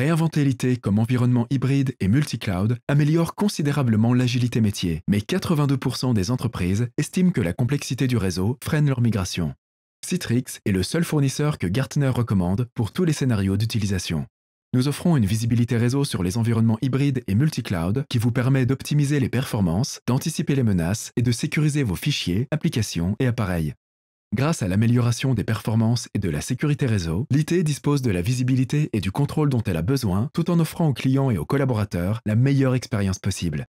réinventer l'IT comme environnement hybride et multi-cloud améliore considérablement l'agilité métier, mais 82% des entreprises estiment que la complexité du réseau freine leur migration. Citrix est le seul fournisseur que Gartner recommande pour tous les scénarios d'utilisation. Nous offrons une visibilité réseau sur les environnements hybrides et multi-cloud qui vous permet d'optimiser les performances, d'anticiper les menaces et de sécuriser vos fichiers, applications et appareils. Grâce à l'amélioration des performances et de la sécurité réseau, l'IT dispose de la visibilité et du contrôle dont elle a besoin tout en offrant aux clients et aux collaborateurs la meilleure expérience possible.